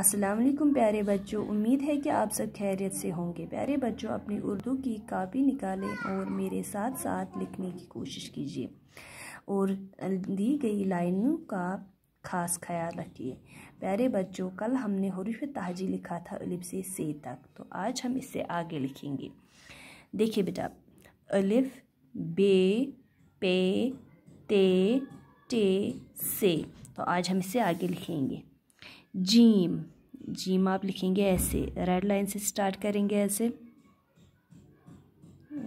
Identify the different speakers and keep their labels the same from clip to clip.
Speaker 1: अस्सलाम वालेकुम प्यारे बच्चों उम्मीद है कि आप सब खैरियत से होंगे प्यारे बच्चों अपनी उर्दू की कापी निकालें और मेरे साथ साथ लिखने की कोशिश कीजिए और दी गई लाइनों का खास ख्याल रखिए प्यारे बच्चों कल हमने हरफ तहजी लिखा था अलिफ से से तक तो आज हम इससे आगे लिखेंगे देखिए बेटा अलिफ बे पे ते टे से तो आज हम इससे आगे लिखेंगे जीम जीम आप लिखेंगे ऐसे रेड लाइन से स्टार्ट करेंगे ऐसे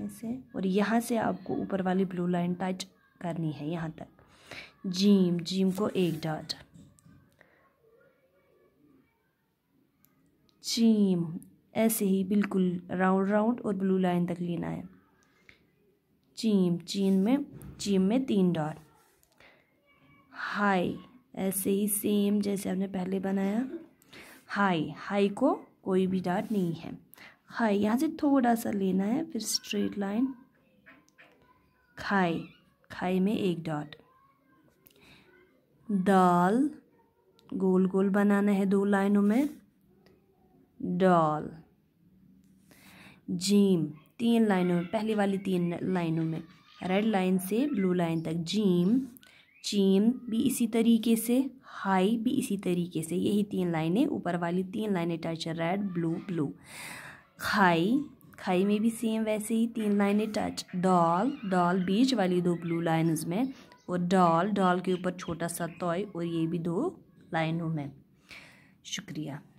Speaker 1: ऐसे और यहाँ से आपको ऊपर वाली ब्लू लाइन टच करनी है यहाँ तक जीम जीम को एक डॉट जीम ऐसे ही बिल्कुल राउंड राउंड और ब्लू लाइन तक लेना है चीम चीन में चीम में तीन डॉट हाई ऐसे ही सेम जैसे हमने पहले बनाया हाई हाई को कोई भी डाट नहीं है हाई यहाँ से थोड़ा सा लेना है फिर स्ट्रेट लाइन खाई खाई में एक डॉट दाल गोल गोल बनाना है दो लाइनों में डॉल जीम तीन लाइनों में पहली वाली तीन लाइनों में रेड लाइन से ब्लू लाइन तक जीम चेन भी इसी तरीके से हाई भी इसी तरीके से यही तीन लाइनें ऊपर वाली तीन लाइनें टच रेड ब्लू ब्लू खाई खाई में भी सेम वैसे ही तीन लाइनें टच डॉल डॉल बीच वाली दो ब्लू लाइन्स में और डॉल डॉल के ऊपर छोटा सा तोय और ये भी दो लाइनों में शुक्रिया